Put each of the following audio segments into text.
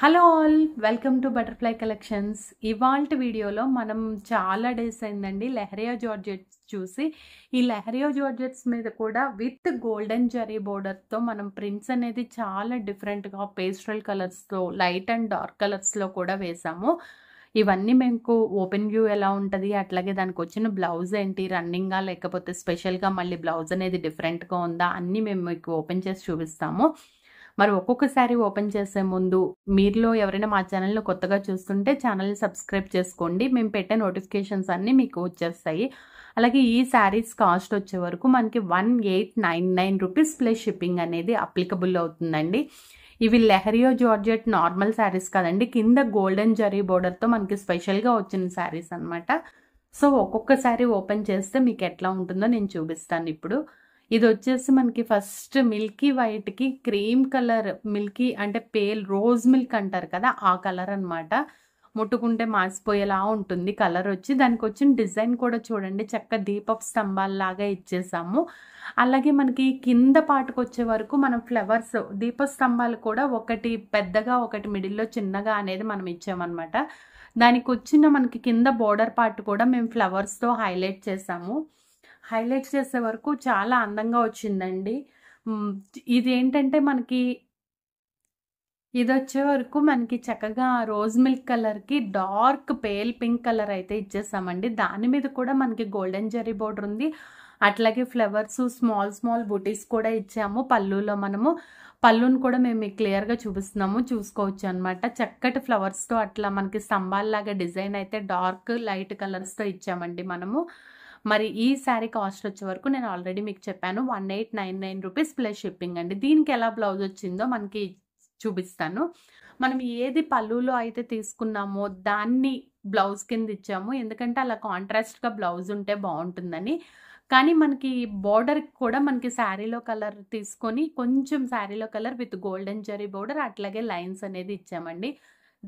hello all welcome to Butterfly Collections ఇవాల్ట్ వీడియోలో మనం చాలా డేస్ అయిందండి లెహరియా జార్జెట్స్ చూసి ఈ లెహరియా జార్జెట్స్ మీద కూడా విత్ గోల్డెన్ జరీ బోర్డర్తో మనం ప్రింట్స్ అనేది చాలా డిఫరెంట్గా పేస్ట్రల్ కలర్స్తో లైట్ అండ్ డార్క్ కలర్స్లో కూడా వేసాము ఇవన్నీ మేము ఓపెన్ వ్యూ ఎలా ఉంటుంది అట్లాగే దానికి వచ్చిన బ్లౌజ్ ఏంటి రన్నింగా లేకపోతే స్పెషల్గా మళ్ళీ బ్లౌజ్ అనేది డిఫరెంట్గా ఉందా అన్నీ మేము మీకు ఓపెన్ చేసి చూపిస్తాము మరి ఒక్కొక్కసారి ఓపెన్ చేసే ముందు మీరులో ఎవరైనా మా ఛానల్ను కొత్తగా చూస్తుంటే ఛానల్ సబ్స్క్రైబ్ చేసుకోండి మేము పెట్టే నోటిఫికేషన్స్ అన్నీ మీకు వచ్చేస్తాయి అలాగే ఈ శారీస్ కాస్ట్ వచ్చే వరకు మనకి one eight nine nine rupees plus shipping అనేది అప్లికబుల్ అవుతుందండి ఇవి లెహరియో జార్జెట్ నార్మల్ శారీస్ కాదండి కింద గోల్డెన్ జరీ బోర్డర్తో మనకి స్పెషల్గా వచ్చిన శారీస్ అనమాట సో ఒక్కొక్కసారి ఓపెన్ చేస్తే మీకు ఎట్లా ఉంటుందో నేను చూపిస్తాను ఇప్పుడు ఇది వచ్చేసి మనకి ఫస్ట్ మిల్కీ వైట్కి క్రీమ్ కలర్ మిల్కీ అంటే పేల్ రోజ్ మిల్క్ అంటారు కదా ఆ కలర్ అనమాట ముట్టుకుంటే మాసిపోయేలా ఉంటుంది కలర్ వచ్చి దానికి వచ్చిన డిజైన్ కూడా చూడండి చక్క దీపపు స్తంభాలలాగా ఇచ్చేసాము అలాగే మనకి కింద పాటుకు వచ్చే వరకు మనం ఫ్లవర్స్ దీప స్తంభాలు కూడా ఒకటి పెద్దగా ఒకటి మిడిల్లో చిన్నగా అనేది మనం ఇచ్చామన్నమాట దానికి వచ్చిన మనకి కింద బోర్డర్ పార్ట్ కూడా మేము ఫ్లవర్స్తో హైలైట్ చేసాము హైలైట్స్ చేసే వరకు చాలా అందంగా వచ్చిందండి ఇది ఏంటంటే మనకి ఇది వచ్చే వరకు మనకి చక్కగా రోజ్ మిల్క్ కలర్కి డార్క్ పేల్ పింక్ కలర్ అయితే ఇచ్చేసామండి దాని మీద కూడా మనకి గోల్డెన్ జెరీ బోర్డర్ ఉంది అట్లాగే ఫ్లవర్స్ స్మాల్ స్మాల్ బుటీస్ కూడా ఇచ్చాము పళ్ళులో మనము పళ్ళును కూడా మేము మీకు క్లియర్గా చూపిస్తున్నాము చూసుకోవచ్చు అనమాట చక్కటి ఫ్లవర్స్తో అట్లా మనకి స్తంభాల్లాగా డిజైన్ అయితే డార్క్ లైట్ కలర్స్తో ఇచ్చామండి మనము మరి ఈ శారీ కాస్ట్ వచ్చే వరకు నేను ఆల్రెడీ మీకు చెప్పాను one eight nine nine rupees plus shipping అండి దీనికి ఎలా బ్లౌజ్ వచ్చిందో మనకి చూపిస్తాను మనం ఏది పళ్ళులో అయితే తీసుకున్నామో దాన్ని బ్లౌజ్ కింద ఇచ్చాము ఎందుకంటే అలా కాంట్రాస్ట్గా బ్లౌజ్ ఉంటే బాగుంటుందని కానీ మనకి బోర్డర్ కూడా మనకి శారీలో కలర్ తీసుకొని కొంచెం శారీలో colour with golden zari border అట్లాగే లైన్స్ అనేది ఇచ్చామండి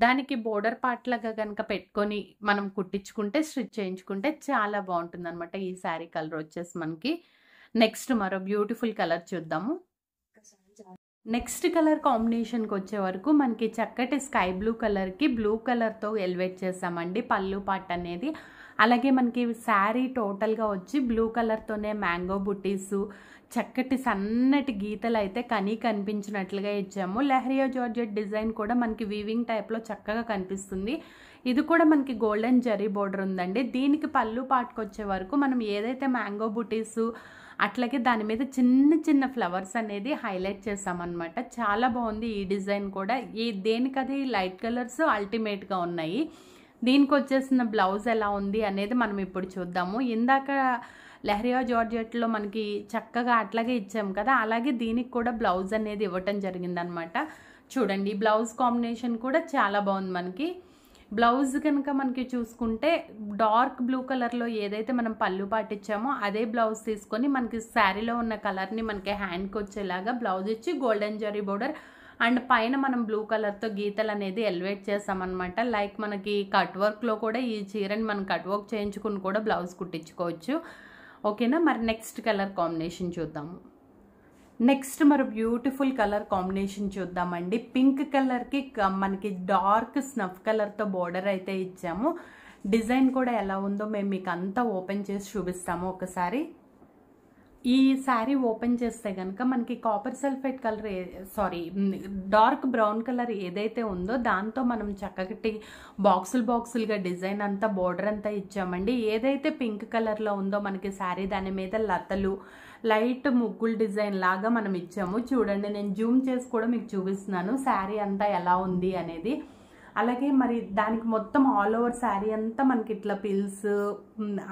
దానికి బోర్డర్ పార్ట్ లాగా కనుక పెట్టుకొని మనం కుట్టించుకుంటే స్టిచ్ చేయించుకుంటే చాలా బాగుంటుంది అనమాట ఈ శారీ కలర్ వచ్చేసి మనకి నెక్స్ట్ మరో బ్యూటిఫుల్ కలర్ చూద్దాము నెక్స్ట్ కలర్ కాంబినేషన్కి వచ్చే వరకు మనకి చక్కటి స్కై బ్లూ కలర్కి బ్లూ కలర్తో ఎలివేట్ చేసామండి పళ్ళు పాట్ అనేది అలాగే మనకి శారీ టోటల్గా వచ్చి బ్లూ కలర్తోనే మ్యాంగో బుట్టీసు చక్కటి సన్నటి గీతలు అయితే కనీ కనిపించినట్లుగా ఇచ్చాము లెహరియా జార్జెట్ డిజైన్ కూడా మనకి వీవింగ్ టైప్లో చక్కగా కనిపిస్తుంది ఇది కూడా మనకి గోల్డెన్ జరీ బోర్డర్ ఉందండి దీనికి పళ్ళు పాటుకొచ్చే వరకు మనం ఏదైతే మ్యాంగో బుటీస్ అట్లాగే దాని మీద చిన్న చిన్న ఫ్లవర్స్ అనేది హైలైట్ చేసామన్నమాట చాలా బాగుంది ఈ డిజైన్ కూడా ఈ దేనికది లైట్ కలర్స్ అల్టిమేట్గా ఉన్నాయి దీనికి వచ్చేసిన బ్లౌజ్ ఎలా ఉంది అనేది మనం ఇప్పుడు చూద్దాము ఇందాక లెహరియా జార్జెట్లో మనకి చక్కగా అట్లాగే ఇచ్చాము కదా అలాగే దీనికి కూడా బ్లౌజ్ అనేది ఇవ్వటం జరిగిందనమాట చూడండి బ్లౌజ్ కాంబినేషన్ కూడా చాలా బాగుంది మనకి బ్లౌజ్ కనుక మనకి చూసుకుంటే డార్క్ బ్లూ కలర్లో ఏదైతే మనం పళ్ళు పాటించామో అదే బ్లౌజ్ తీసుకొని మనకి శారీలో ఉన్న కలర్ని మనకి హ్యాండ్కి వచ్చేలాగా బ్లౌజ్ ఇచ్చి గోల్డెన్ జరీ బోర్డర్ అండ్ పైన మనం బ్లూ కలర్తో గీతలు అనేది ఎలివేట్ చేస్తామన్నమాట లైక్ మనకి కట్ వర్క్లో కూడా ఈ చీరని మనం కట్ వర్క్ చేయించుకుని కూడా బ్లౌజ్ కుట్టించుకోవచ్చు ఓకేనా మరి నెక్స్ట్ కలర్ కాంబినేషన్ చూద్దాము నెక్స్ట్ మరి బ్యూటిఫుల్ కలర్ కాంబినేషన్ చూద్దామండి పింక్ కలర్కి మనకి డార్క్ స్నఫ్ కలర్తో బోర్డర్ అయితే ఇచ్చాము డిజైన్ కూడా ఎలా ఉందో మేము మీకు అంతా ఓపెన్ చేసి చూపిస్తాము ఒకసారి ఈ శారీ ఓపెన్ చేస్తే కనుక మనకి copper sulphate colour sorry dark brown colour ఏదైతే ఉందో దాంతో మనం చక్కటి బాక్సులు బాక్సులుగా డిజైన్ అంతా బోర్డర్ అంతా ఇచ్చామండి ఏదైతే పింక్ కలర్లో ఉందో మనకి శారీ దాని మీద లతలు లైట్ ముగ్గులు డిజైన్ లాగా మనం ఇచ్చాము చూడండి నేను జూమ్ చేసి కూడా మీకు చూపిస్తున్నాను శారీ అంతా ఎలా ఉంది అనేది అలాగే మరి దానికి మొత్తం ఆల్ ఓవర్ శారీ అంతా మనకి ఇట్లా పిల్స్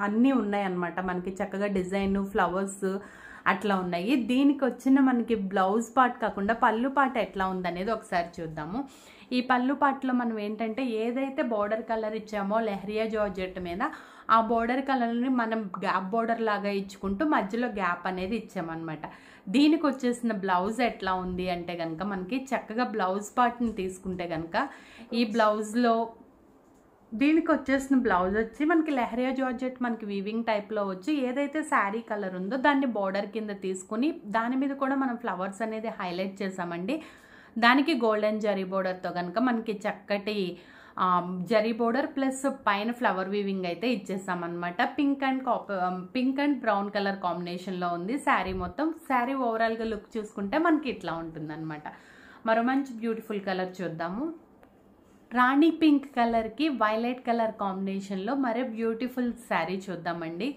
అన్నీ ఉన్నాయన్నమాట మనకి చక్కగా డిజైన్ ఫ్లవర్స్ అట్లా ఉన్నాయి దీనికి వచ్చిన మనకి బ్లౌజ్ పార్ట్ కాకుండా పళ్ళు పార్ట్ ఎట్లా ఉందనేది ఒకసారి చూద్దాము ఈ పళ్ళు పార్ట్లో మనం ఏంటంటే ఏదైతే బార్డర్ కలర్ ఇచ్చామో లెహరియా జార్జెట్ మీద ఆ బార్డర్ కలర్ని మనం గ్యాప్ బార్డర్ లాగా ఇచ్చుకుంటూ మధ్యలో గ్యాప్ అనేది ఇచ్చామన్నమాట దీనికి వచ్చేసిన బ్లౌజ్ ఎట్లా ఉంది అంటే కనుక మనకి చక్కగా బ్లౌజ్ పార్ట్ని తీసుకుంటే కనుక ఈ బ్లౌజ్లో దీనికి వచ్చేసిన బ్లౌజ్ వచ్చి మనకి లెహరియా జార్జెట్ మనకి వీవింగ్ టైప్లో వచ్చి ఏదైతే శారీ కలర్ ఉందో దాన్ని బార్డర్ కింద తీసుకుని దాని మీద కూడా మనం ఫ్లవర్స్ అనేది హైలైట్ చేసామండి దానికి గోల్డెన్ జరీ బోర్డర్తో కనుక మనకి చక్కటి జరీ బోర్డర్ ప్లస్ పైన ఫ్లవర్ వీవింగ్ అయితే అనమాట pink and pink and brown colour కాంబినేషన్లో ఉంది శారీ మొత్తం శారీ ఓవరాల్గా లుక్ చూసుకుంటే మనకి ఇట్లా అనమాట మరో మంచి బ్యూటిఫుల్ కలర్ చూద్దాము రాణి పింక్ కలర్కి వైలెట్ కలర్ కాంబినేషన్లో మరే బ్యూటిఫుల్ శారీ చూద్దామండి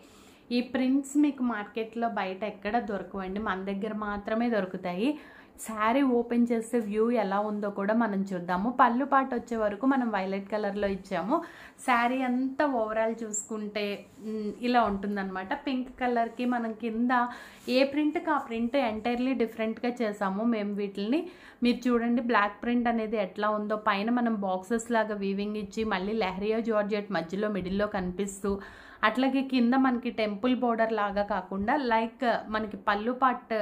ఈ ప్రింట్స్ మీకు మార్కెట్లో బయట ఎక్కడ దొరకవండి మన దగ్గర మాత్రమే దొరుకుతాయి శారీ ఓపెన్ చేసే వ్యూ ఎలా ఉందో కూడా మనం చూద్దాము పళ్ళు పాటు వచ్చే వరకు మనం వైలెట్ కలర్లో ఇచ్చాము శారీ అంతా ఓవరాల్ చూసుకుంటే ఇలా ఉంటుందన్నమాట పింక్ కలర్కి మనం కింద ఏ ప్రింట్కి ఆ ప్రింట్ ఎంటైర్లీ డిఫరెంట్గా చేసాము మేము వీటిని మీరు చూడండి బ్లాక్ ప్రింట్ అనేది ఎట్లా ఉందో పైన మనం బాక్సెస్ లాగా వీవింగ్ ఇచ్చి మళ్ళీ లెహరియా జార్జెట్ మధ్యలో మిడిల్లో కనిపిస్తూ అట్లాగే కింద మనకి టెంపుల్ బోర్డర్ లాగా కాకుండా లైక్ మనకి పళ్ళు పాట్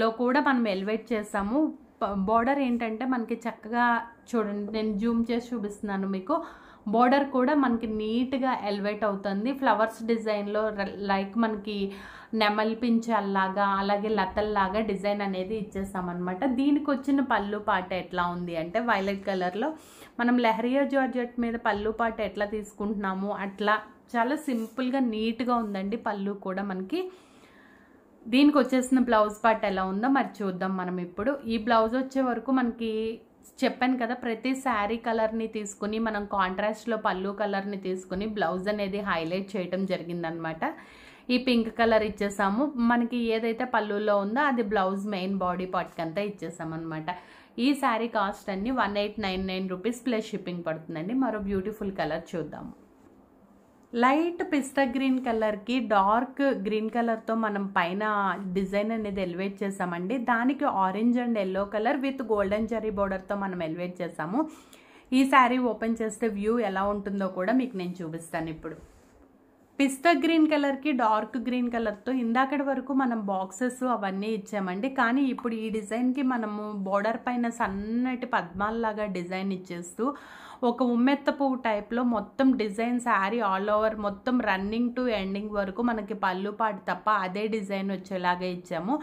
లో కూడా మనం ఎలివేట్ చేసాము బార్డర్ ఏంటంటే మనకి చక్కగా చూడండి నేను జూమ్ చేసి చూపిస్తున్నాను మీకు బార్డర్ కూడా మనకి నీట్గా ఎలివేట్ అవుతుంది ఫ్లవర్స్ డిజైన్లో లైక్ మనకి నెమలి పించాల్లాగా అలాగే లతల్లాగా డిజైన్ అనేది ఇచ్చేస్తామన్నమాట దీనికి వచ్చిన పళ్ళు పాట ఎట్లా ఉంది అంటే వైలెట్ కలర్లో మనం లెహరియా జార్జెట్ మీద పళ్ళు పాట ఎట్లా తీసుకుంటున్నాము అట్లా చాలా సింపుల్గా నీట్గా ఉందండి పళ్ళు కూడా మనకి దీనికి వచ్చేసిన బ్లౌజ్ పార్ట్ ఎలా ఉందో మరి చూద్దాం మనం ఇప్పుడు ఈ బ్లౌజ్ వచ్చే వరకు మనకి చెప్పాను కదా ప్రతి శారీ కలర్ని తీసుకుని మనం కాంట్రాస్ట్లో పళ్ళు కలర్ని తీసుకుని బ్లౌజ్ అనేది హైలైట్ చేయటం జరిగిందనమాట ఈ పింక్ కలర్ ఇచ్చేసాము మనకి ఏదైతే పళ్ళులో ఉందో అది బ్లౌజ్ మెయిన్ బాడీ పార్ట్కి అంతా ఇచ్చేసామన్నమాట ఈ శారీ కాస్ట్ అన్ని one eight nine nine rupees plus shipping పడుతుందండి మరో బ్యూటిఫుల్ కలర్ చూద్దాము లైట్ పిస్తా గ్రీన్ కలర్కి డార్క్ గ్రీన్ కలర్తో మనం పైన డిజైన్ అనేది ఎలివేట్ చేసామండి దానికి orange and yellow colour with golden zari బోర్డర్తో మనం ఎలివేట్ చేసాము ఈ శారీ ఓపెన్ చేస్తే వ్యూ ఎలా ఉంటుందో కూడా మీకు నేను చూపిస్తాను ఇప్పుడు పిస్తా గ్రీన్ కలర్కి డార్క్ గ్రీన్ కలర్తో ఇందాకటి వరకు మనం బాక్సెస్ అవన్నీ ఇచ్చామండి కానీ ఇప్పుడు ఈ డిజైన్కి మనము బోర్డర్ పైన సన్నటి లాగా డిజైన్ ఇచ్చేస్తూ ఒక ఉమ్మెత్త పువ్వు టైప్లో మొత్తం డిజైన్ శారీ ఆల్ ఓవర్ మొత్తం రన్నింగ్ టు ఎండింగ్ వరకు మనకి పళ్ళు పాటు తప్ప అదే డిజైన్ వచ్చేలాగా ఇచ్చాము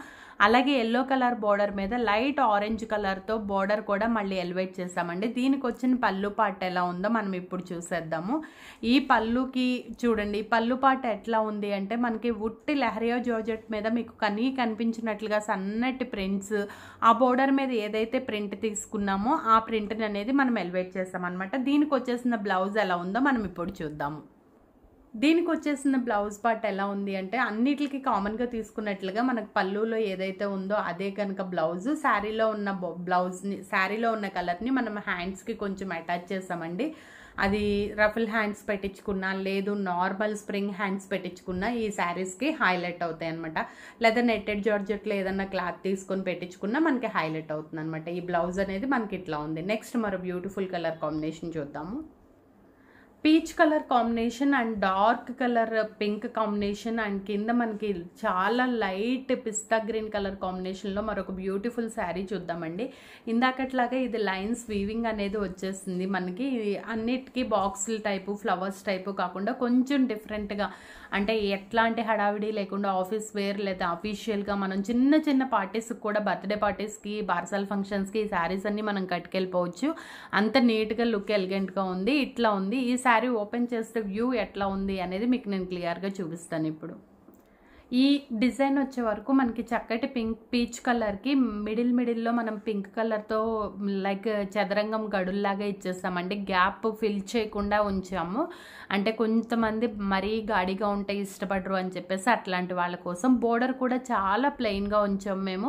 అలాగే ఎల్లో కలర్ బోర్డర్ మీద లైట్ ఆరెంజ్ కలర్తో బోర్డర్ కూడా మళ్ళీ ఎలివేట్ చేస్తామండి దీనికి వచ్చిన పళ్ళు పాట ఎలా ఉందో మనం ఇప్పుడు చూసేద్దాము ఈ పళ్ళుకి చూడండి ఈ పళ్ళు పాట ఎట్లా ఉంది అంటే మనకి ఉట్టి లెహరియో జోజెట్ మీద మీకు కనీ కనిపించినట్లుగా సన్నటి ప్రింట్స్ ఆ బోర్డర్ మీద ఏదైతే ప్రింట్ తీసుకున్నామో ఆ ప్రింట్ని అనేది మనం ఎలివేట్ చేస్తాం అనమాట అనమాట దీనికి వచ్చేసిన బ్లౌజ్ ఎలా ఉందో మనం ఇప్పుడు చూద్దాము దీనికి వచ్చేసిన బ్లౌజ్ పార్ట్ ఎలా ఉంది అంటే అన్నిటికి కామన్గా తీసుకున్నట్లుగా మనకు పళ్ళులో ఏదైతే ఉందో అదే కనుక బ్లౌజ్ శారీలో ఉన్న బ్లౌజ్ని శారీలో ఉన్న కలర్ని మనం హ్యాండ్స్కి కొంచెం అటాచ్ చేస్తామండి అది రఫుల్ హ్యాండ్స్ పెట్టించుకున్నా లేదు నార్మల్ స్ప్రింగ్ హ్యాండ్స్ పెట్టించుకున్నా ఈ శారీస్కి హైలైట్ అవుతాయి అనమాట లేదా నెట్టెడ్ జార్జెట్లో ఏదన్నా క్లాత్ తీసుకొని పెట్టించుకున్నా మనకి హైలైట్ అవుతుంది అనమాట ఈ బ్లౌజ్ అనేది మనకి ఇట్లా ఉంది నెక్స్ట్ మరో బ్యూటిఫుల్ కలర్ కాంబినేషన్ చూద్దాము peach colour combination and dark colour pink combination and కింద మనకి చాలా లైట్ పిస్తా గ్రీన్ కలర్ కాంబినేషన్లో మరొక బ్యూటిఫుల్ శారీ చూద్దామండి ఇందాకట్లాగా ఇది లైన్స్ వీవింగ్ అనేది వచ్చేసింది మనకి అన్నిటికీ బాక్సులు టైపు ఫ్లవర్స్ టైపు కాకుండా కొంచెం డిఫరెంట్గా అంటే ఎట్లాంటి హడావిడి లేకుండా ఆఫీస్ వేర్ లేదా అఫీషియల్గా మనం చిన్న చిన్న పార్టీస్కి కూడా బర్త్డే పార్టీస్కి పార్సల్ ఫంక్షన్స్కి ఈ శారీస్ అన్నీ మనం కట్టుకెళ్ళిపోవచ్చు అంత నీట్గా లుక్ ఎలిగెంట్గా ఉంది ఇట్లా ఉంది ఈ శారీ ఓపెన్ చేస్తే వ్యూ ఎట్లా ఉంది అనేది మీకు నేను క్లియర్గా చూపిస్తాను ఇప్పుడు ఈ డిజైన్ వచ్చే వరకు మనకి చక్కటి పింక్ పీచ్ కలర్కి మిడిల్ మిడిల్లో మనం పింక్ కలర్తో లైక్ చదరంగం గడుల్లాగా ఇచ్చేస్తామండి గ్యాప్ ఫిల్ చేయకుండా ఉంచాము అంటే కొంతమంది మరీ గాడిగా ఉంటే ఇష్టపడరు అని చెప్పేసి అట్లాంటి వాళ్ళ కోసం బోర్డర్ కూడా చాలా ప్లెయిన్గా ఉంచాము మేము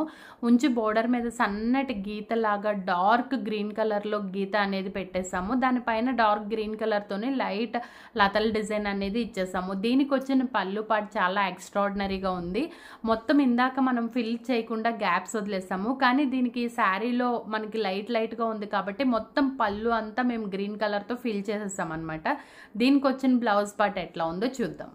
ఉంచి బోర్డర్ మీద సన్నటి గీతలాగా డార్క్ గ్రీన్ కలర్లో గీత అనేది పెట్టేసాము దానిపైన డార్క్ గ్రీన్ కలర్తోనే లైట్ లతల డిజైన్ అనేది ఇచ్చేసాము దీనికి వచ్చిన పళ్ళు పాటు చాలా ఎక్స్ట్రాడినరీ శారీగా ఉంది మొత్తం ఇందాక మనం ఫిల్ చేయకుండా గ్యాప్స్ వదిలేసాము కానీ దీనికి శారీలో మనకి లైట్ లైట్గా ఉంది కాబట్టి మొత్తం పళ్ళు అంతా మేము గ్రీన్ కలర్తో ఫిల్ చేసేస్తాం అనమాట దీనికి వచ్చిన బ్లౌజ్ పార్ట్ ఎట్లా ఉందో చూద్దాం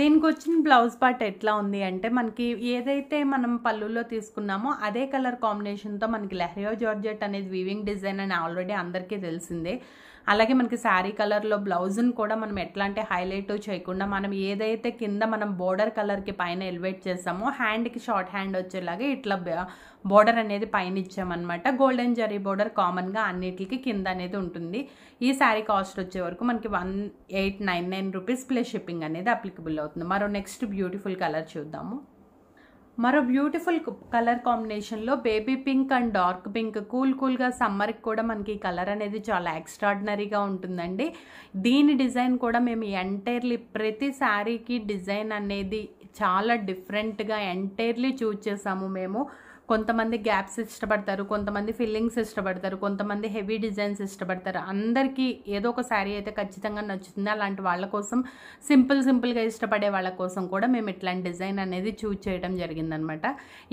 దీనికి వచ్చిన బ్లౌజ్ పార్ట్ ఎట్లా ఉంది అంటే మనకి ఏదైతే మనం పళ్ళులో తీసుకున్నామో అదే కలర్ కాంబినేషన్తో మనకి లెహరియో జార్జెట్ అనేది వీవింగ్ డిజైన్ అని ఆల్రెడీ అందరికీ తెలిసిందే అలాగే మనకి శారీ కలర్లో బ్లౌజ్ని కూడా మనం ఎట్లా అంటే హైలైట్ చేయకుండా మనం ఏదైతే కింద మనం బోర్డర్ కలర్కి పైన ఎలివేట్ చేస్తామో హ్యాండ్కి షార్ట్ హ్యాండ్ వచ్చేలాగా ఇట్లా బోర్డర్ అనేది పైన ఇచ్చామన్నమాట గోల్డెన్ జరీ బోర్డర్ కామన్గా అన్నిటికి కింద అనేది ఉంటుంది ఈ శారీ కాస్ట్ వచ్చే వరకు మనకి one eight nine nine rupees plus shipping అనేది అప్లికబుల్ అవుతుంది మరో నెక్స్ట్ బ్యూటిఫుల్ కలర్ చూద్దాము మరో బ్యూటిఫుల్ కలర్ కాంబినేషన్లో baby pink and dark pink cool కూల్గా సమ్మర్కి కూడా మనకి కలర్ అనేది చాలా ఎక్స్ట్రాడినరీగా ఉంటుందండి దీని డిజైన్ కూడా మేము ఎంటైర్లీ ప్రతి శారీకి డిజైన్ అనేది చాలా డిఫరెంట్గా ఎంటైర్లీ చూజ్ చేసాము మేము కొంతమంది గ్యాప్స్ ఇష్టపడతారు కొంతమంది ఫిల్లింగ్స్ ఇష్టపడతారు కొంతమంది హెవీ డిజైన్స్ ఇష్టపడతారు అందరికీ ఏదో ఒక శారీ అయితే ఖచ్చితంగా నచ్చుతుంది అలాంటి వాళ్ళ కోసం సింపుల్ సింపుల్గా ఇష్టపడే వాళ్ళ కోసం కూడా మేము ఇట్లాంటి డిజైన్ అనేది చూజ్ చేయడం జరిగిందనమాట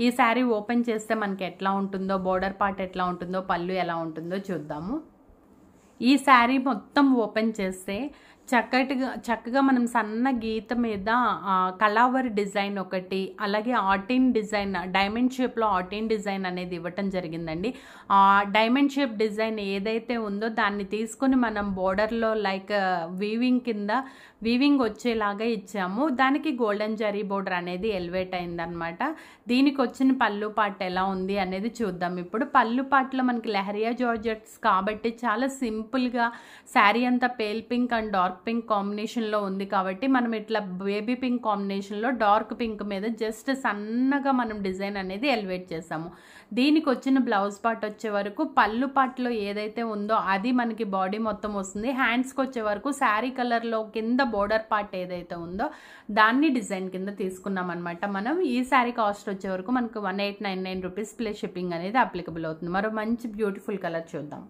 ఈ శారీ ఓపెన్ చేస్తే మనకి ఎట్లా ఉంటుందో బోర్డర్ పార్ట్ ఎట్లా ఉంటుందో పళ్ళు ఎలా ఉంటుందో చూద్దాము ఈ శారీ మొత్తం ఓపెన్ చేస్తే చక్కటిగా చక్కగా మనం సన్న గీత మీద కలావర్ డిజైన్ ఒకటి అలాగే ఆటిన్ డిజైన్ డైమండ్ షేప్లో ఆటిన్ డిజైన్ అనేది ఇవ్వటం జరిగిందండి డైమండ్ షేప్ డిజైన్ ఏదైతే ఉందో దాన్ని తీసుకొని మనం బోర్డర్లో లైక్ వీవింగ్ కింద వీవింగ్ వచ్చేలాగా ఇచ్చాము దానికి గోల్డెన్ జరీ బోర్డర్ అనేది ఎలివేట్ అయిందనమాట దీనికి వచ్చిన పళ్ళు పాట ఎలా ఉంది అనేది చూద్దాం ఇప్పుడు పళ్ళు పాటలో మనకి లెహరియా జార్జెట్స్ కాబట్టి చాలా సింపుల్గా శారీ అంతా pale pink and dark pink కాంబినేషన్లో ఉంది కాబట్టి మనం ఇట్లా బేబీ పింక్ కాంబినేషన్లో డార్క్ పింక్ మీద జస్ట్ సన్నగా మనం డిజైన్ అనేది ఎలివేట్ చేసాము దీనికి వచ్చిన బ్లౌజ్ పాట్ వచ్చే వరకు పళ్ళు పాటలో ఏదైతే ఉందో అది మనకి బాడీ మొత్తం వస్తుంది హ్యాండ్స్కి వచ్చే వరకు శారీ కలర్లో కింద బోర్డర్ పార్ట్ ఏదైతే ఉందో దాన్ని డిజైన్ కింద తీసుకున్నాం అనమాట మనం ఈ శారీ కాస్ట్ వచ్చే వరకు మనకు one eight nine nine rupees plus shipping అనేది అప్లికబుల్ అవుతుంది మరో మంచి బ్యూటిఫుల్ కలర్ చూద్దాం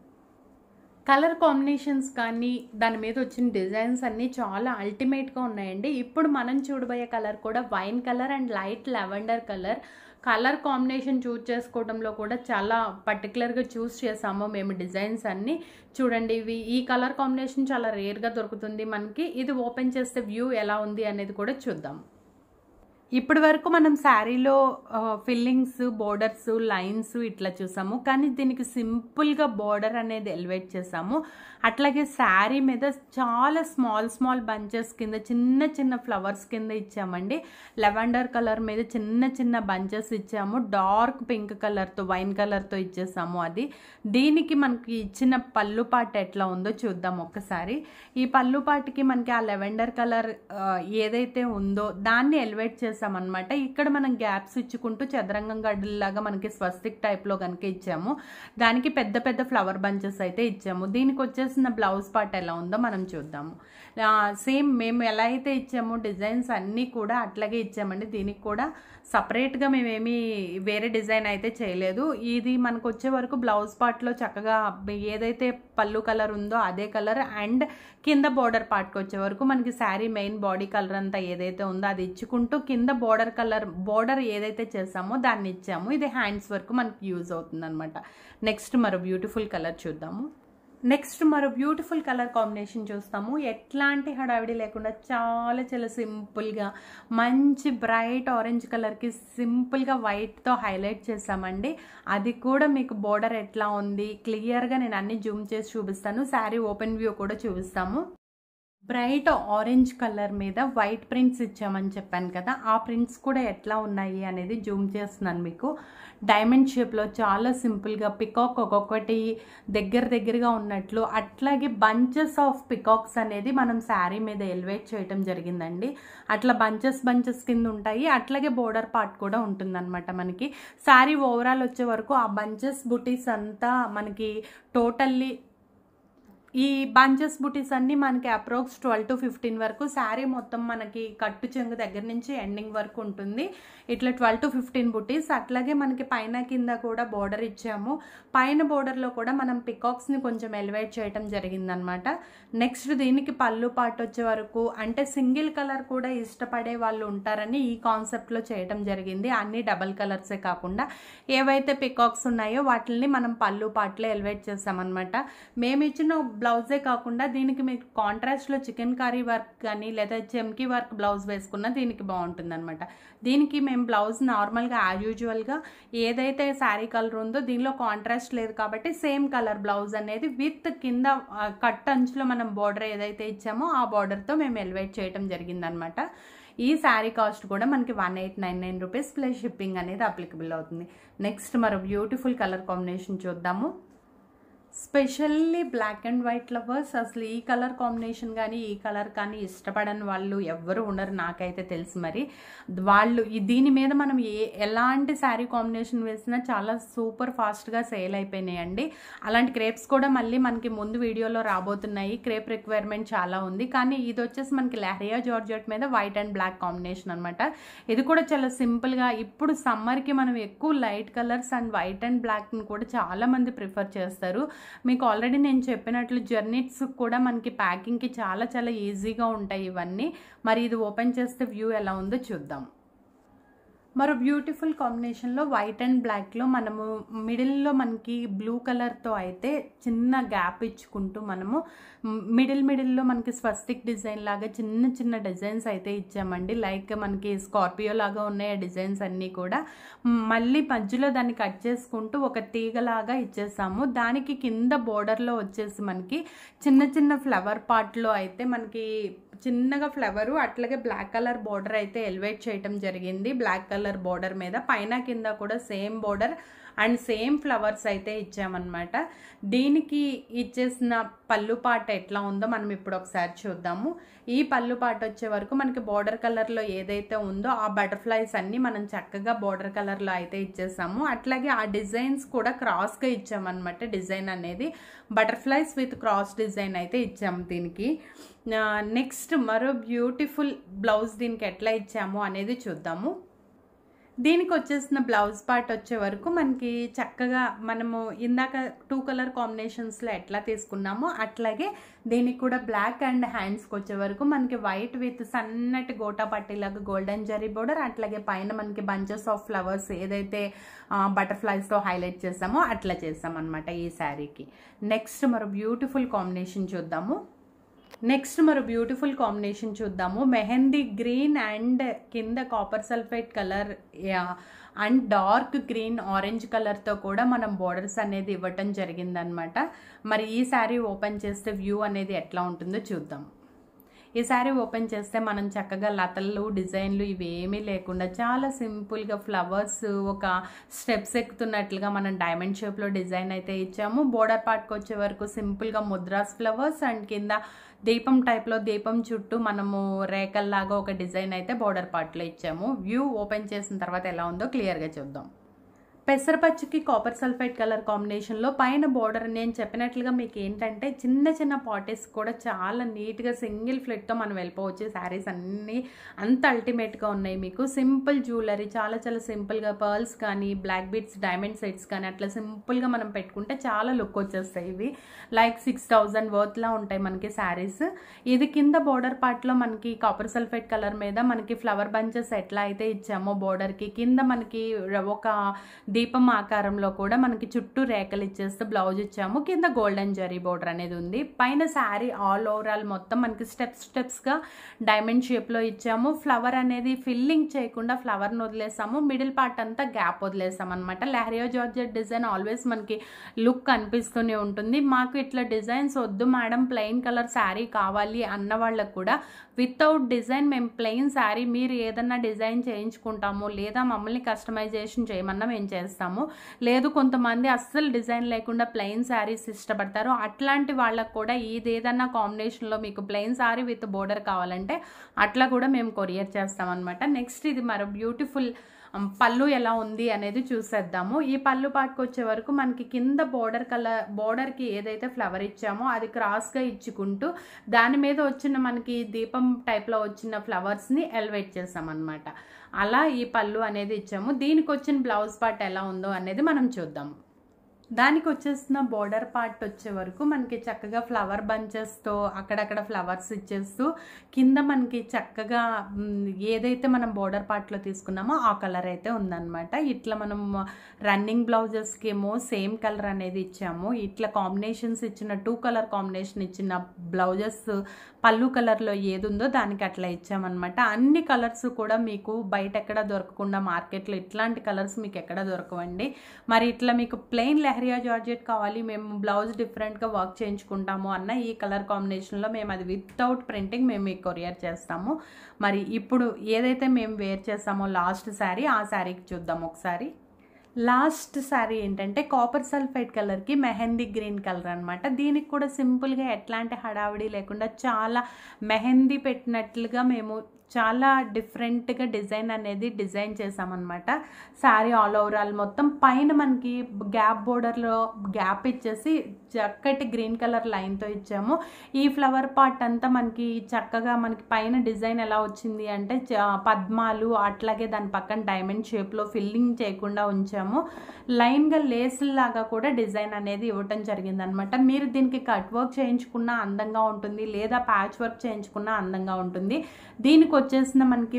కలర్ కాంబినేషన్స్ కానీ దాని మీద వచ్చిన డిజైన్స్ అన్నీ చాలా అల్టిమేట్గా ఉన్నాయండి ఇప్పుడు మనం చూడబోయే కలర్ కూడా wine colour and light lavender colour colour combination choose చేసుకోవడంలో కూడా చాలా పర్టికులర్గా చూస్ చేసాము మేము డిజైన్స్ అన్నీ చూడండి ఇవి ఈ కలర్ కాంబినేషన్ చాలా రేర్గా దొరుకుతుంది మనకి ఇది ఓపెన్ చేస్తే వ్యూ ఎలా ఉంది అనేది కూడా చూద్దాం ఇప్పటి వరకు మనం శారీలో ఫిల్లింగ్స్ బోర్డర్స్ లైన్స్ ఇట్లా చూసాము కానీ దీనికి సింపుల్గా బోర్డర్ అనేది ఎలివేట్ చేసాము అట్లాగే శారీ మీద చాలా స్మాల్ స్మాల్ బంచెస్ కింద చిన్న చిన్న ఫ్లవర్స్ కింద ఇచ్చామండి లెవెండర్ కలర్ మీద చిన్న చిన్న బంచెస్ ఇచ్చాము డార్క్ పింక్ కలర్తో వైన్ కలర్తో ఇచ్చేసాము అది దీనికి మనకి ఇచ్చిన పళ్ళు పాట ఎట్లా ఉందో చూద్దాం ఒక్కసారి ఈ పళ్ళు పాటికి మనకి ఆ లెవెండర్ కలర్ ఏదైతే ఉందో దాన్ని ఎలివేట్ చేసి అనమాట ఇక్కడ మనం గ్యాప్స్ ఇచ్చుకుంటూ చదరంగం గడ్డల్లాగా మనకి స్వస్తిక్ టైప్లో కనుక ఇచ్చాము దానికి పెద్ద పెద్ద ఫ్లవర్ బంచెస్ అయితే ఇచ్చాము దీనికి వచ్చేసిన బ్లౌజ్ పార్ట్ ఎలా ఉందో మనం చూద్దాము సేమ్ మేము ఎలా అయితే ఇచ్చాము డిజైన్స్ అన్నీ కూడా అట్లాగే ఇచ్చామండి దీనికి కూడా సపరేట్గా మేమేమి వేరే డిజైన్ అయితే చేయలేదు ఇది మనకు వచ్చే వరకు బ్లౌజ్ పార్ట్లో చక్కగా ఏదైతే పళ్ళు కలర్ ఉందో అదే కలర్ అండ్ కింద బోర్డర్ పార్ట్కి వచ్చే వరకు మనకి శారీ మెయిన్ బాడీ కలర్ అంతా ఏదైతే ఉందో అది ఇచ్చుకుంటూ కింద కింద బోర్డర్ కలర్ బోర్డర్ ఏదైతే చేసామో దాన్ని ఇచ్చాము ఇది హ్యాండ్స్ వరకు మనకి యూజ్ అవుతుంది అనమాట నెక్స్ట్ మరో బ్యూటిఫుల్ కలర్ చూద్దాము నెక్స్ట్ మరో బ్యూటిఫుల్ కలర్ కాంబినేషన్ చూస్తాము ఎట్లాంటి హడావిడి లేకుండా చాలా చాలా సింపుల్గా మంచి బ్రైట్ ఆరెంజ్ కలర్కి సింపుల్గా వైట్తో హైలైట్ చేసామండి అది కూడా మీకు బోర్డర్ ఎట్లా ఉంది క్లియర్గా నేను అన్ని జూమ్ చేసి చూపిస్తాను శారీ ఓపెన్ వ్యూ కూడా చూపిస్తాము బ్రైట్ ఆరెంజ్ కలర్ మీద వైట్ ప్రింట్స్ ఇచ్చామని చెప్పాను కదా ఆ ప్రింట్స్ కూడా ఎట్లా ఉన్నాయి అనేది జూమ్ చేస్తున్నాను మీకు డైమండ్ షేప్లో చాలా సింపుల్గా పికాక్ ఒక్కొక్కటి దగ్గర దగ్గరగా ఉన్నట్లు అట్లాగే బంచెస్ ఆఫ్ పికాక్స్ అనేది మనం శారీ మీద ఎలివేట్ చేయటం జరిగిందండి అట్లా బంచెస్ బంచెస్ కింద ఉంటాయి అట్లాగే బోర్డర్ పార్ట్ కూడా ఉంటుందన్నమాట మనకి శారీ ఓవరాల్ వచ్చే వరకు ఆ బంచెస్ బుటీస్ అంతా మనకి టోటల్లీ ఈ బంచెస్ బుటీస్ అన్నీ మనకి అప్రోక్స్ ట్వెల్వ్ టు ఫిఫ్టీన్ వరకు శారీ మొత్తం మనకి కట్టు చెంగు దగ్గర నుంచి ఎండింగ్ వరకు ఉంటుంది ఇట్లా ట్వెల్వ్ టు ఫిఫ్టీన్ బుటీస్ అట్లాగే మనకి పైన కింద కూడా బోర్డర్ ఇచ్చాము పైన బోర్డర్లో కూడా మనం పికాక్స్ని కొంచెం ఎలివేట్ చేయడం జరిగిందనమాట నెక్స్ట్ దీనికి పళ్ళు పాటు వచ్చే వరకు అంటే సింగిల్ కలర్ కూడా ఇష్టపడే వాళ్ళు ఉంటారని ఈ కాన్సెప్ట్లో చేయడం జరిగింది అన్ని డబల్ కలర్సే కాకుండా ఏవైతే పికాక్స్ ఉన్నాయో వాటిని మనం పళ్ళు పాటలో ఎలివేట్ చేసామన్నమాట మేము ఇచ్చిన బ్లౌజే కాకుండా దీనికి మీకు కాంట్రాస్ట్లో చికెన్ కర్రీ వర్క్ కానీ లేదా జమ్కీ వర్క్ బ్లౌజ్ వేసుకున్నా దీనికి బాగుంటుంది అనమాట దీనికి మేము బ్లౌజ్ నార్మల్గా యాజ్ యూజువల్గా ఏదైతే శారీ కలర్ ఉందో దీనిలో కాంట్రాస్ట్ లేదు కాబట్టి సేమ్ కలర్ బ్లౌజ్ అనేది విత్ కింద కట్ అంచులో మనం బార్డర్ ఏదైతే ఇచ్చామో ఆ బార్డర్తో మేము ఎలివేట్ చేయడం జరిగిందనమాట ఈ శారీ కాస్ట్ కూడా మనకి one eight nine nine rupees plus shipping అనేది అప్లికబుల్ అవుతుంది నెక్స్ట్ మరో బ్యూటిఫుల్ కలర్ కాంబినేషన్ చూద్దాము specially black and white lovers అసలు ఈ కలర్ కాంబినేషన్ కానీ ఈ కలర్ కానీ ఇష్టపడని వాళ్ళు ఎవ్వరూ ఉండరు నాకైతే తెలుసు మరి వాళ్ళు దీని మీద మనం ఏ ఎలాంటి శారీ కాంబినేషన్ వేసినా చాలా సూపర్ ఫాస్ట్గా సేల్ అయిపోయినాయండి అలాంటి క్రేప్స్ కూడా మళ్ళీ మనకి ముందు వీడియోలో రాబోతున్నాయి క్రేప్ రిక్వైర్మెంట్ చాలా ఉంది కానీ ఇది వచ్చేసి మనకి లెహరియా జార్జెట్ మీద వైట్ అండ్ బ్లాక్ కాంబినేషన్ అనమాట ఇది కూడా చాలా సింపుల్గా ఇప్పుడు సమ్మర్కి మనం ఎక్కువ light colours and white and బ్లాక్ని కూడా చాలామంది ప్రిఫర్ చేస్తారు మీకు ఆల్రెడీ నేను చెప్పినట్లు జర్నీస్ కూడా మనకి ప్యాకింగ్కి చాలా చాలా ఈజీగా ఉంటాయి ఇవన్నీ మరి ఇది ఓపెన్ చేస్తే వ్యూ ఎలా ఉందో చూద్దాం మరో బ్యూటిఫుల్ కాంబినేషన్లో వైట్ అండ్ బ్లాక్లో మనము మిడిల్లో మనకి బ్లూ కలర్తో అయితే చిన్న గ్యాప్ ఇచ్చుకుంటూ మనము మిడిల్ మిడిల్లో మనకి స్వస్తిక్ డిజైన్ లాగా చిన్న చిన్న డిజైన్స్ అయితే ఇచ్చామండి లైక్ మనకి స్కార్పియో లాగా ఉన్నాయి డిజైన్స్ అన్నీ కూడా మళ్ళీ మధ్యలో దాన్ని కట్ చేసుకుంటూ ఒక తీగలాగా ఇచ్చేసాము దానికి కింద బోర్డర్లో వచ్చేసి మనకి చిన్న చిన్న ఫ్లవర్ పాట్లో అయితే మనకి చిన్నగా ఫ్లవరు అట్లాగే బ్లాక్ కలర్ బార్డర్ అయితే ఎలివేట్ చేయటం జరిగింది బ్లాక్ కలర్ బార్డర్ మీద పైన కింద కూడా same border and same flowers అయితే ఇచ్చామన్నమాట దీనికి ఇచ్చేసిన పళ్ళు పాట ఎట్లా ఉందో మనం ఇప్పుడు ఒకసారి చూద్దాము ఈ పళ్ళు పాట వచ్చే వరకు మనకి బార్డర్ కలర్లో ఏదైతే ఉందో ఆ బటర్ఫ్లైస్ అన్నీ మనం చక్కగా బార్డర్ కలర్లో అయితే ఇచ్చేసాము అట్లాగే ఆ డిజైన్స్ కూడా క్రాస్గా ఇచ్చామన్నమాట డిజైన్ అనేది బటర్ఫ్లైస్ విత్ క్రాస్ డిజైన్ అయితే ఇచ్చాము దీనికి నెక్స్ట్ మరో బ్యూటిఫుల్ బ్లౌజ్ దీనికి ఎట్లా ఇచ్చాము అనేది చూద్దాము దీనికి వచ్చేసిన బ్లౌజ్ పార్ట్ వచ్చే వరకు మనకి చక్కగా మనము ఇందాక టూ కలర్ కాంబినేషన్స్లో ఎట్లా తీసుకున్నామో అట్లాగే దీనికి కూడా బ్లాక్ అండ్ హ్యాండ్స్కి వచ్చే వరకు మనకి వైట్ విత్ సన్నటి గోటా పట్టీలాగా గోల్డెన్ జరీ బోర్డర్ అట్లాగే పైన మనకి బంచెస్ ఆఫ్ ఫ్లవర్స్ ఏదైతే బటర్ఫ్లైస్తో హైలైట్ చేసామో అట్లా చేసాం ఈ శారీకి నెక్స్ట్ మరో బ్యూటిఫుల్ కాంబినేషన్ చూద్దాము నెక్స్ట్ మరో బ్యూటిఫుల్ కాంబినేషన్ చూద్దాము మెహందీ గ్రీన్ అండ్ కింద copper sulphate colour and dark green orange కలర్తో కూడా మనం బోర్డర్స్ అనేది ఇవ్వటం జరిగిందనమాట మరి ఈ శారీ ఓపెన్ చేస్తే వ్యూ అనేది ఎట్లా ఉంటుందో చూద్దాం ఈ శారీ ఓపెన్ చేస్తే మనం చక్కగా లతలు డిజైన్లు ఇవేమీ లేకుండా చాలా సింపుల్గా ఫ్లవర్స్ ఒక స్టెప్స్ ఎక్కుతున్నట్లుగా మనం డైమండ్ షేప్లో డిజైన్ అయితే ఇచ్చాము బోర్డర్ పార్ట్కి వచ్చే వరకు సింపుల్గా ముద్రాస్ ఫ్లవర్స్ అండ్ కింద దీపం టైప్లో దీపం చుట్టూ మనము రేఖల్లాగా ఒక డిజైన్ అయితే బోర్డర్ పార్ట్లో ఇచ్చాము వ్యూ ఓపెన్ చేసిన తర్వాత ఎలా ఉందో క్లియర్గా చూద్దాం పెసరపచ్చుకి కాపర్ సల్ఫైట్ కలర్ కాంబినేషన్లో పైన బార్డర్ నేను చెప్పినట్లుగా మీకు ఏంటంటే చిన్న చిన్న పాటెస్ కూడా చాలా నీట్గా సింగిల్ ఫ్లిట్తో మనం వెళ్ళిపోవచ్చు శారీస్ అన్నీ అంత అల్టిమేట్గా ఉన్నాయి మీకు సింపుల్ జ్యువెలరీ చాలా చాలా సింపుల్గా పర్ల్స్ కానీ బ్లాక్ బీట్స్ డైమండ్ సెట్స్ కానీ అట్లా సింపుల్గా మనం పెట్టుకుంటే చాలా లుక్ వచ్చేస్తాయి ఇవి లైక్ సిక్స్ థౌజండ్ వర్త్లా ఉంటాయి మనకి శారీస్ ఇది కింద బార్డర్ పార్ట్లో మనకి కాపర్ సల్ఫైట్ కలర్ మీద మనకి ఫ్లవర్ బంచెస్ ఎట్లా అయితే ఇచ్చామో బార్డర్కి కింద మనకి ఒక దీపం ఆకారంలో కూడా మనకి చుట్టూ రేఖలు ఇచ్చేస్తే బ్లౌజ్ ఇచ్చాము కింద గోల్డెన్ జరీ బోర్డర్ అనేది ఉంది పైన శారీ ఆల్ ఓవరాల్ మొత్తం మనకి స్టెప్స్ స్టెప్స్గా డైమండ్ షేప్లో ఇచ్చాము ఫ్లవర్ అనేది ఫిల్లింగ్ చేయకుండా ఫ్లవర్ని వదిలేసాము మిడిల్ పార్ట్ అంతా గ్యాప్ వదిలేసాం అనమాట లహరియో జార్జెట్ డిజైన్ ఆల్వేస్ మనకి లుక్ కనిపిస్తూనే ఉంటుంది మాకు ఇట్లా డిజైన్స్ వద్దు మేడం ప్లెయిన్ కలర్ శారీ కావాలి అన్న వాళ్ళకు కూడా వితౌట్ డిజైన్ మేము ప్లెయిన్ శారీ మీరు ఏదన్నా డిజైన్ చేయించుకుంటాము లేదా మమ్మల్ని కస్టమైజేషన్ చేయమన్నా మేము చేస్తాము లేదు కొంతమంది అస్సలు డిజైన్ లేకుండా ప్లెయిన్ శారీస్ ఇష్టపడతారు అట్లాంటి వాళ్ళకు కూడా ఇదేదన్నా కాంబినేషన్లో మీకు ప్లెయిన్ శారీ విత్ బోర్డర్ కావాలంటే అట్లా కూడా మేము కొరియర్ చేస్తామన్నమాట నెక్స్ట్ ఇది మరో బ్యూటిఫుల్ పళ్ళు ఎలా ఉంది అనేది చూసేద్దాము ఈ పళ్ళు పాటుకు వచ్చే వరకు మనకి కింద బోర్డర్ కలర్ బోర్డర్కి ఏదైతే ఫ్లవర్ ఇచ్చామో అది క్రాస్గా ఇచ్చుకుంటూ దాని మీద వచ్చిన మనకి దీపం టైప్లో వచ్చిన ఫ్లవర్స్ని ఎలివేట్ చేసామన్నమాట అలా ఈ పళ్ళు అనేది ఇచ్చాము దీనికి వచ్చిన బ్లౌజ్ పార్ట్ ఎలా ఉందో అనేది మనం చూద్దాము దానికి వచ్చేసిన బోర్డర్ పార్ట్ వచ్చే వరకు మనకి చక్కగా ఫ్లవర్ బంచెస్తో అక్కడక్కడ ఫ్లవర్స్ ఇచ్చేస్తూ కింద మనకి చక్కగా ఏదైతే మనం బోర్డర్ పార్ట్లో తీసుకున్నామో ఆ కలర్ అయితే ఉందన్నమాట ఇట్లా మనం రన్నింగ్ బ్లౌజెస్కి ఏమో సేమ్ కలర్ అనేది ఇచ్చాము ఇట్లా కాంబినేషన్స్ ఇచ్చిన టూ కలర్ కాంబినేషన్ ఇచ్చిన బ్లౌజెస్ పళ్ళు కలర్లో ఏది ఉందో దానికి అట్లా ఇచ్చామన్నమాట అన్ని కలర్స్ కూడా మీకు బయట ఎక్కడ దొరకకుండా మార్కెట్లో ఇట్లాంటి కలర్స్ మీకు ఎక్కడ దొరకవండి మరి ఇట్లా మీకు ప్లెయిన్ లెహ లహరియా జార్జెట్ కావాలి మేము బ్లౌజ్ డిఫరెంట్గా వర్క్ చేయించుకుంటాము అన్న ఈ కలర్ కాంబినేషన్లో మేము అది వితౌట్ ప్రింటింగ్ మేము మీకు కొరియర్ చేస్తాము మరి ఇప్పుడు ఏదైతే మేము వేర్ చేస్తామో లాస్ట్ శారీ ఆ శారీకి చూద్దాం ఒకసారి లాస్ట్ శారీ ఏంటంటే కాపర్ సల్ఫైడ్ కలర్కి మెహందీ గ్రీన్ కలర్ అనమాట దీనికి కూడా సింపుల్గా ఎట్లాంటి హడావిడి లేకుండా చాలా మెహందీ పెట్టినట్లుగా మేము చాలా డిఫరెంట్గా డిజైన్ అనేది డిజైన్ చేసామన్నమాట శారీ ఆల్ ఓవరాల్ మొత్తం పైన మనకి గ్యాప్ బోర్డర్లో గ్యాప్ ఇచ్చేసి చక్కటి గ్రీన్ కలర్ లైన్తో ఇచ్చాము ఈ ఫ్లవర్ పాట్ అంతా మనకి చక్కగా మనకి పైన డిజైన్ ఎలా వచ్చింది అంటే పద్మాలు అట్లాగే దాని పక్కన డైమండ్ షేప్లో ఫిల్లింగ్ చేయకుండా ఉంచాము లైన్గా లేసుల్లాగా కూడా డిజైన్ అనేది ఇవ్వటం జరిగిందనమాట మీరు దీనికి కట్ వర్క్ చేయించుకున్నా అందంగా ఉంటుంది లేదా ప్యాచ్ వర్క్ చేయించుకున్నా అందంగా ఉంటుంది దీనికి వచ్చేసిన మనకి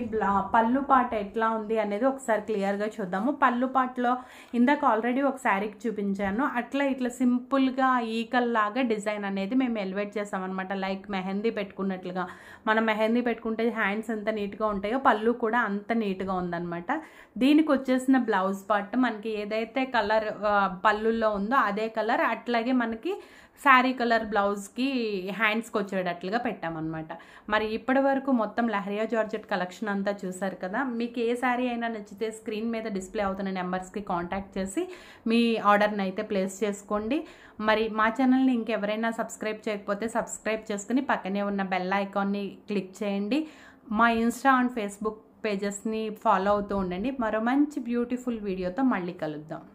పళ్ళు పాట ఎట్లా ఉంది అనేది ఒకసారి క్లియర్గా చూద్దాము పళ్ళు పాటలో ఇందాక ఆల్రెడీ ఒక శారీకి చూపించాను అట్లా ఇట్లా సింపుల్గా ఈకల్లాగా డిజైన్ అనేది మేము ఎలివేట్ చేస్తామన్నమాట లైక్ మెహందీ పెట్టుకున్నట్లుగా మనం మెహందీ పెట్టుకుంటే హ్యాండ్స్ ఎంత నీట్గా ఉంటాయో పళ్ళు కూడా అంత నీట్గా ఉందన్నమాట దీనికి వచ్చేసిన బ్లౌజ్ పాట్ మనకి ఏదైతే కలర్ పళ్ళుల్లో ఉందో అదే కలర్ అట్లాగే మనకి శారీ కలర్ బ్లౌజ్కి హ్యాండ్స్కి వచ్చేటట్లుగా పెట్టామన్నమాట మరి ఇప్పటి వరకు మొత్తం లహరియా జార్జెట్ కలెక్షన్ అంతా చూసారు కదా మీకు ఏ శారీ అయినా నచ్చితే స్క్రీన్ మీద డిస్ప్లే అవుతున్న నెంబర్స్కి కాంటాక్ట్ చేసి మీ ఆర్డర్ని అయితే ప్లేస్ చేసుకోండి మరి మా ఛానల్ని ఇంకెవరైనా సబ్స్క్రైబ్ చేయకపోతే సబ్స్క్రైబ్ చేసుకుని పక్కనే ఉన్న బెల్ ఐకాన్ని క్లిక్ చేయండి మా ఇన్స్టా అండ్ ఫేస్బుక్ పేజెస్ని ఫాలో అవుతూ ఉండండి మరో మంచి బ్యూటిఫుల్ వీడియోతో మళ్ళీ కలుద్దాం